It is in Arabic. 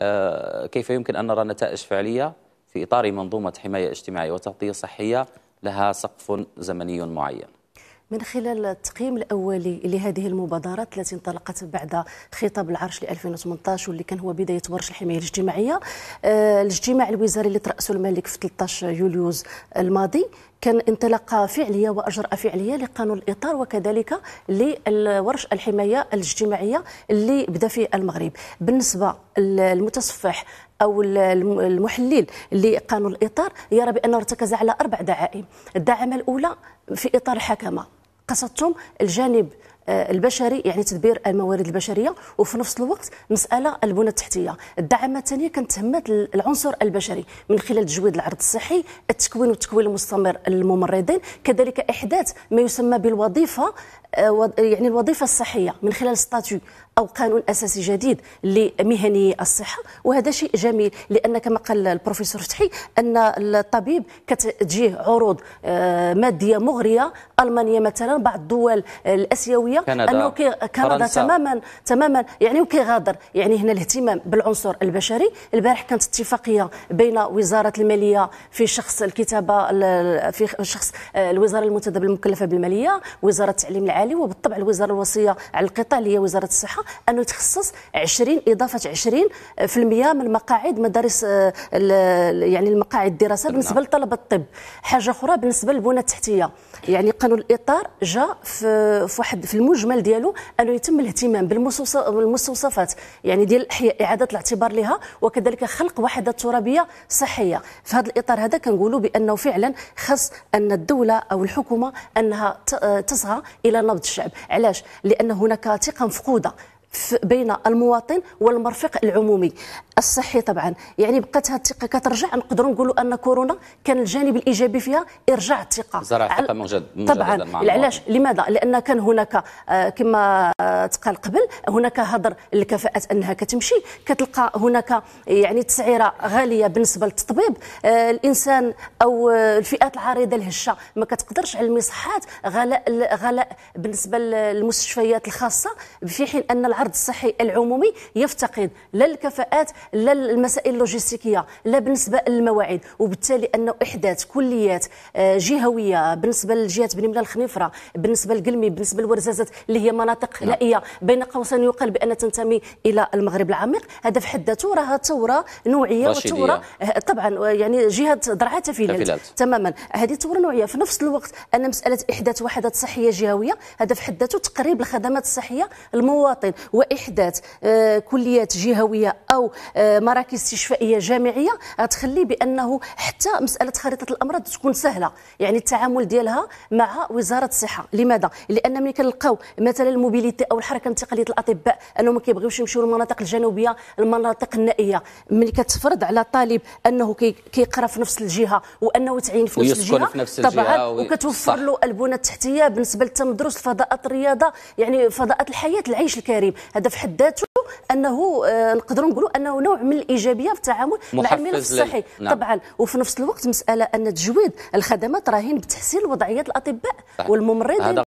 آه، كيف يمكن أن نرى نتائج فعلية في إطار منظومة حماية اجتماعية وتغطية صحية لها سقف زمني معين من خلال التقييم الاولي لهذه المبادرات التي انطلقت بعد خطاب العرش ل 2018 واللي كان هو بدايه ورش الحمايه الاجتماعيه آه، الاجتماع الوزاري اللي تراسه الملك في 13 يوليوز الماضي كان انطلاقة فعلية وأجراء فعلية لقانون الإطار وكذلك لورش الحماية الاجتماعية اللي بدا في المغرب بالنسبة للمتصفح او المحلل لقانون الاطار يرى بانه ارتكز على اربع دعائم الدعامه الاولى في اطار الحكمه قصدتم الجانب آه، البشري يعني تدبير الموارد البشريه وفي نفس الوقت مساله البنى التحتيه الدعامه الثانيه تهمت العنصر البشري من خلال تجويد العرض الصحي التكوين والتكوين المستمر للممرضين كذلك احداث ما يسمى بالوظيفه آه، يعني الوظيفه الصحيه من خلال ستاتيو او قانون اساسي جديد لمهني الصحه وهذا شيء جميل لان كما قال البروفيسور فتحي ان الطبيب كتجيه عروض آه، ماديه مغريه المانيا مثلا بعض الدول الاسيويه كندا انه كندا تماما تماما يعني وكيغادر يعني هنا الاهتمام بالعنصر البشري البارح كانت اتفاقيه بين وزاره الماليه في شخص الكتابه في شخص آه، الوزاره المنتدبه المكلفه بالماليه وزاره التعليم العالي العالي وبالطبع الوزاره الوصيه على القطاع اللي هي وزاره الصحه انه تخصص 20 اضافه 20% من مقاعد مدارس آه، يعني المقاعد الدراسات بالنسبه لطلبه الطب حاجه اخرى بالنسبه للبنى التحتيه يعني قانون الاطار جاء في واحد في المجمل ديالو انه يتم الاهتمام بالمستوصفات يعني ديال اعاده الاعتبار لها وكذلك خلق وحده ترابيه صحيه في هذا الاطار هذا كنقولوا بانه فعلا خاص ان الدوله او الحكومه انها آه، تصغى الى نبض الشعب علاش لان هناك ثقه مفقوده بين المواطن والمرفق العمومي الصحي طبعا يعني بقات هذه الثقه كترجع نقدروا نقولوا ان كورونا كان الجانب الايجابي فيها ارجاع الثقه زرع الثقه على... موجد طبعا علاش لماذا لان كان هناك آه، كما آه، تقال قبل هناك هدر الكفاءات انها كتمشي كتلقى هناك يعني تسعيره غاليه بالنسبه للتطبيب آه، الانسان او الفئات العريضه الهشه ما كتقدرش على المصحات غلاء غلاء بالنسبه للمستشفيات الخاصه في حين ان العرض العرض الصحي العمومي يفتقد لا الكفاءات لا المسائل اللوجستيكيه لا بالنسبه للمواعيد وبالتالي انه احداث كليات آه، جهويه بالنسبه لجهه بني ملا الخنيفره بالنسبه لقلمي بالنسبه لورزازات اللي هي مناطق نعم. نائيه بين قوسين يقال بان تنتمي الى المغرب العميق هذا في حد ذاته راها ثوره نوعيه وثوره آه، طبعا يعني جهه درعا تفيلات تماما هذه ثوره نوعيه في نفس الوقت ان مساله احداث وحدات صحيه جهويه هذا في حد ذاته تقريب الخدمات الصحيه المواطن واحداث آه، كليات جهويه او آه، مراكز استشفائيه جامعيه غتخلي بانه حتى مساله خريطه الامراض تكون سهله يعني التعامل ديالها مع وزاره الصحه لماذا لان ملي كنلقاو مثلا الموبيليتي او الحركه انتقاليه الاطباء انهم ما كيبغيوش يمشيو للمناطق الجنوبيه المناطق النائيه ملي كتفرض على طالب انه كيقرا في نفس الجهه وانه تعين في نفس الجهه في نفس طبعا وي... وكتوفر له البنى التحتيه بالنسبه للتمدرس الفضاءات الرياضه يعني فضاءات الحياه العيش الكريم هذا في حد ذاته انه آه، نقدروا نقولوا انه نوع من الايجابيه في التعامل مع الملف الصحي نعم. طبعا وفي نفس الوقت مساله ان تجويد الخدمات راهين بتحسين وضعيه الاطباء والممرضين